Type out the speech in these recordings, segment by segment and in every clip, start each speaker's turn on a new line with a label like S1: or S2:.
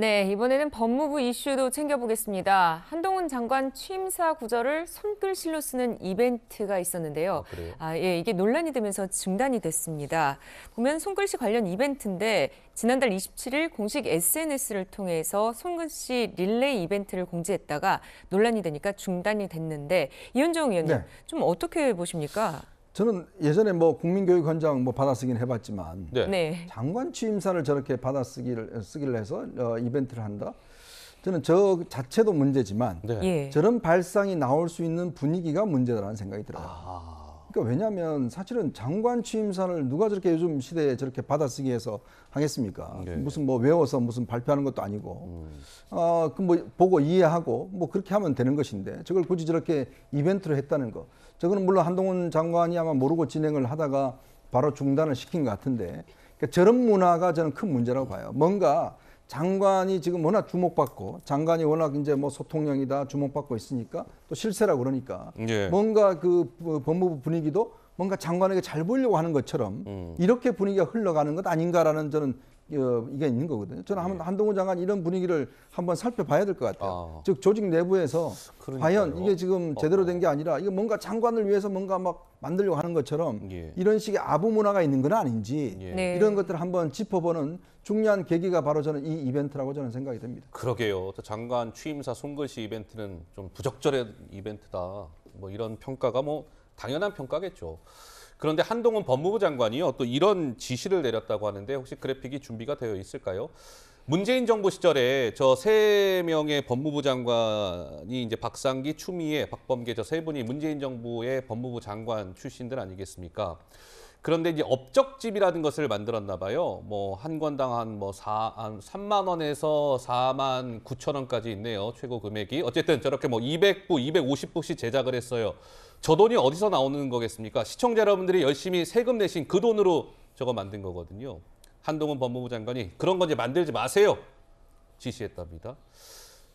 S1: 네, 이번에는 법무부 이슈도 챙겨보겠습니다. 한동훈 장관 취임사 구절을 손글씨로 쓰는 이벤트가 있었는데요. 아, 아, 예, 이게 논란이 되면서 중단이 됐습니다. 보면 손글씨 관련 이벤트인데 지난달 27일 공식 SNS를 통해서 손글씨 릴레이 이벤트를 공지했다가 논란이 되니까 중단이 됐는데 이현정 의원님, 네. 좀 어떻게 보십니까?
S2: 저는 예전에 뭐 국민교육헌장 뭐 받아쓰기는 해봤지만 네. 네. 장관 취임사를 저렇게 받아쓰기를 쓰기를 해서 어, 이벤트를 한다. 저는 저 자체도 문제지만 네. 예. 저런 발상이 나올 수 있는 분위기가 문제다라는 생각이 들어요. 아. 그러니까 왜냐하면 사실은 장관 취임사를 누가 저렇게 요즘 시대에 저렇게 받아쓰기 해서 하겠습니까? 네. 무슨 뭐 외워서 무슨 발표하는 것도 아니고, 음. 어, 아, 그뭐 보고 이해하고 뭐 그렇게 하면 되는 것인데 저걸 굳이 저렇게 이벤트로 했다는 거. 저거는 물론 한동훈 장관이 아마 모르고 진행을 하다가 바로 중단을 시킨 것 같은데 그러니까 저런 문화가 저는 큰 문제라고 봐요. 뭔가 장관이 지금 워낙 주목받고 장관이 워낙 이제 뭐 소통령이다 주목받고 있으니까 또 실세라 그러니까 예. 뭔가 그 법무부 분위기도 뭔가 장관에게 잘 보이려고 하는 것처럼 음. 이렇게 분위기가 흘러가는 것 아닌가라는 저는 어, 이게 있는 거거든요. 저는 한, 네. 한동훈 장관 이런 분위기를 한번 살펴봐야 될 것 같아요. 아. 즉 조직 내부에서 그러니까요. 과연 이게 지금 제대로 된게 어. 아니라 이거 뭔가 장관을 위해서 뭔가 막 만들려고 하는 것처럼 예. 이런 식의 아부 문화가 있는 건 아닌지 예. 네. 이런 것들을 한번 짚어보는 중요한 계기가 바로 저는 이 이벤트라고 저는 생각이 됩니다.
S3: 그러게요. 장관 취임사 손글씨 이벤트는 좀 부적절한 이벤트다. 뭐 이런 평가가 뭐 당연한 평가겠죠. 그런데 한동훈 법무부 장관이또 이런 지시를 내렸다고 하는데 혹시 그래픽이 준비가 되어 있을까요? 문재인 정부 시절에 저 세 명의 법무부 장관이 이제 박상기, 추미애, 박범계 저 세 분이 문재인 정부의 법무부 장관 출신들 아니겠습니까? 그런데 이제 업적집이라는 것을 만들었나 봐요. 뭐 한 권당 한뭐사한 3만 뭐 원에서 4만 9천 원까지 있네요. 최고 금액이. 어쨌든 저렇게 뭐 200부, 250부씩 제작을 했어요. 저 돈이 어디서 나오는 거겠습니까? 시청자 여러분들이 열심히 세금 내신 그 돈으로 저거 만든 거거든요. 한동훈 법무부 장관이 그런 건 이제 만들지 마세요. 지시했답니다.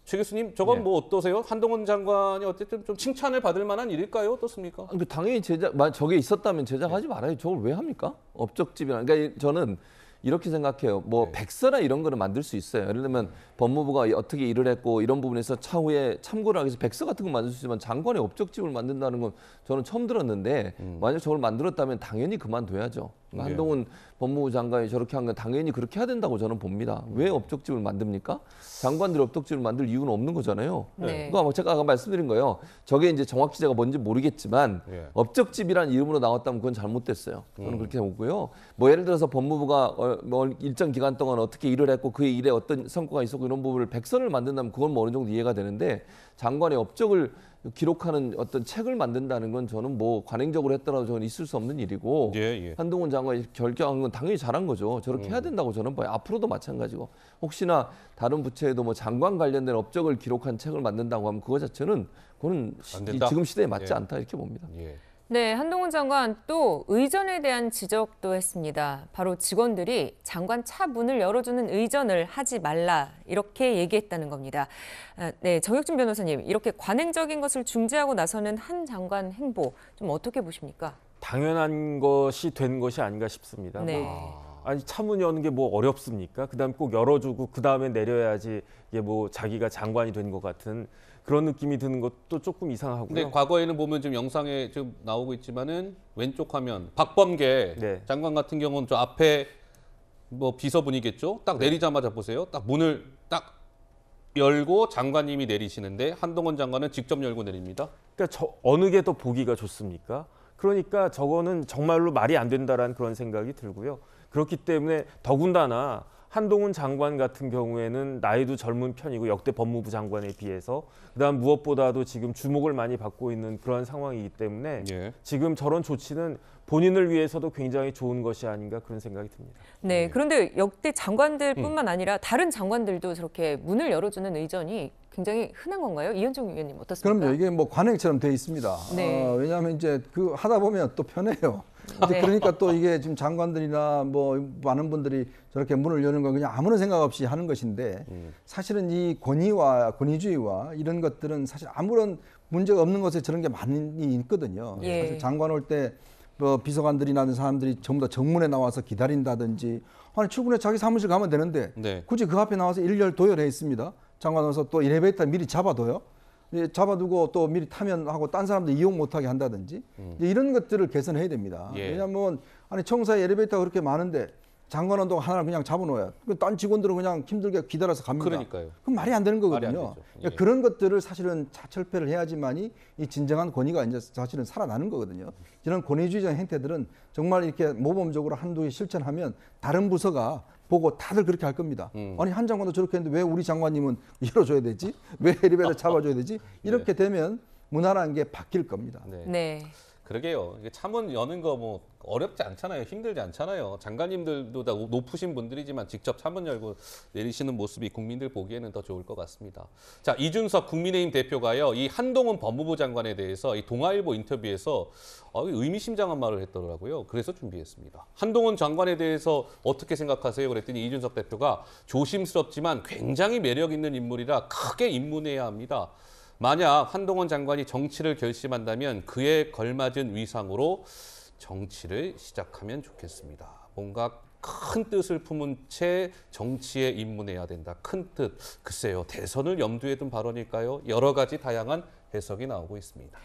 S3: 최 교수님, 저건 네. 뭐 어떠세요? 한동훈 장관이 어쨌든 좀 칭찬을
S4: 받을 만한 일일까요? 어떻습니까? 아, 당연히 제작, 만 저게 있었다면 제작하지 네. 말아요. 저걸 왜 합니까? 업적집이라. 그러니까 저는 이렇게 생각해요. 뭐 네. 백서나 이런 거를 만들 수 있어요. 예를 들면 법무부가 어떻게 일을 했고 이런 부분에서 차후에 참고를 하기 위해서 백서 같은 거 만들 수 있지만 장관의 업적집을 만든다는 건 저는 처음 들었는데 음. 만약 저걸 만들었다면 당연히 그만둬야죠. 그 한동훈 법무부 장관이 저렇게 한 건 당연히 그렇게 해야 된다고 저는 봅니다. 왜 업적집을 만듭니까? 장관들이 업적집을 만들 이유는 없는 거잖아요. 네. 네. 그거 제가 아까 말씀드린 거예요. 저게 이제 정확히 제가 뭔지 모르겠지만 예. 업적집이란 이름으로 나왔다면 그건 잘못됐어요. 저는 음. 그렇게 보고요. 뭐 예를 들어서 법무부가 어, 뭐 일정 기간 동안 어떻게 일을 했고 그 일에 어떤 성과가 있었고 이런 부분을 백선을 만든다면 그건 뭐 어느 정도 이해가 되는데 장관의 업적을 기록하는 어떤 책을 만든다는 건 저는 뭐 관행적으로 했더라도 저는 있을 수 없는 일이고 예, 예. 한동훈 장관이 결정한 건 당연히 잘한 거죠. 저렇게 음. 해야 된다고 저는 봐요. 앞으로도 마찬가지고 혹시나 다른 부처에도 뭐 장관 관련된 업적을 기록한 책을 만든다고 하면 그거 자체는 그거는 시, 지금 시대에 맞지 예. 않다 이렇게 봅니다. 예.
S1: 네, 한동훈 장관 또 의전에 대한 지적도 했습니다. 바로 직원들이 장관 차 문을 열어주는 의전을 하지 말라 이렇게 얘기했다는 겁니다. 아, 네, 정혁준 변호사님 이렇게 관행적인 것을 중재하고 나서는 한 장관 행보 좀 어떻게 보십니까?
S3: 당연한 것이 된 것이 아닌가 싶습니다. 네. 아... 아니 차문 여는 게 뭐 어렵습니까? 그다음 꼭 열어주고 그 다음에 내려야지 이게 뭐 자기가 장관이 된 것 같은 그런 느낌이 드는 것도 조금 이상하고요. 근데 과거에는 보면 지금 영상에 지금 나오고 있지만은 왼쪽 화면 박범계 네. 장관 같은 경우는 저 앞에 뭐 비서분이겠죠. 딱 네. 내리자마자 보세요. 딱 문을 딱 열고 장관님이 내리시는데 한동훈 장관은 직접 열고 내립니다. 그러니까 저 어느 게 더 보기가 좋습니까? 그러니까 저거는 정말로 말이 안 된다라는 그런 생각이 들고요. 그렇기 때문에 더군다나 한동훈 장관 같은 경우에는 나이도 젊은 편이고 역대 법무부 장관에 비해서 그다음 무엇보다도 지금 주목을 많이 받고 있는 그러한 상황이기 때문에 예. 지금 저런 조치는 본인을 위해서도 굉장히 좋은 것이
S2: 아닌가 그런 생각이 듭니다.
S1: 네, 네. 그런데 역대 장관들뿐만 음. 아니라 다른 장관들도 저렇게 문을 열어주는 의전이 굉장히 흔한 건가요? 이현정 의원님 어떻습니까?
S2: 그럼요, 이게 뭐 관행처럼 돼 있습니다. 네. 어, 왜냐하면 이제 그 하다 보면 또 편해요. 네. 그러니까 또 이게 지금 장관들이나 뭐 많은 분들이 저렇게 문을 여는 건 그냥 아무런 생각 없이 하는 것인데 음. 사실은 이 권위와 권위주의와 이런 것들은 사실 아무런 문제가 없는 것에 저런 게 많이 있거든요. 예. 사실 장관 올 때 뭐 비서관들이나 는 사람들이 전부 다 정문에 나와서 기다린다든지 아니 출근해 자기 사무실 가면 되는데 네. 굳이 그 앞에 나와서 일렬 도열해 있습니다. 장관 와서 또 엘리베이터 미리 잡아둬요. 예, 잡아두고 또 미리 타면 하고 딴 사람들 이용 못하게 한다든지 음. 이런 것들을 개선해야 됩니다. 예. 왜냐하면 아니 청사에 엘리베이터가 그렇게 많은데 장관 언동 하나를 그냥 잡아놓아요. 그 딴 직원들은 그냥 힘들게 기다려서 갑니다. 그러니까요. 그럼 말이 안 되는 거거든요. 안 그러니까 예. 그런 것들을 사실은 자철폐를 해야지만이 이 진정한 권위가 이제 사실은 살아나는 거거든요. 이런 권위주의적 행태들은 정말 이렇게 모범적으로 한두 개 실천하면 다른 부서가 보고 다들 그렇게 할 겁니다. 음. 아니 한 장관도 저렇게 했는데 왜 우리 장관님은 열어줘야 되지? 왜 리베를 잡아줘야 되지? 이렇게 네. 되면 문화라는 게 바뀔 겁니다. 네.
S1: 네.
S3: 그러게요. 참은 여는 거 뭐 어렵지 않잖아요. 힘들지 않잖아요. 장관님들도 다 높으신 분들이지만 직접 참은 열고 내리시는 모습이 국민들 보기에는 더 좋을 것 같습니다. 자, 이준석 국민의힘 대표가요. 이 한동훈 법무부 장관에 대해서 이 동아일보 인터뷰에서 어, 의미심장한 말을 했더라고요. 그래서 준비했습니다. 한동훈 장관에 대해서 어떻게 생각하세요? 그랬더니 이준석 대표가 조심스럽지만 굉장히 매력 있는 인물이라 크게 입문해야 합니다. 만약 한동훈 장관이 정치를 결심한다면 그에 걸맞은 위상으로 정치를 시작하면 좋겠습니다. 뭔가 큰 뜻을 품은 채 정치에 입문해야 된다. 큰 뜻.
S4: 글쎄요. 대선을 염두에 둔 발언일까요? 여러 가지 다양한 해석이 나오고 있습니다.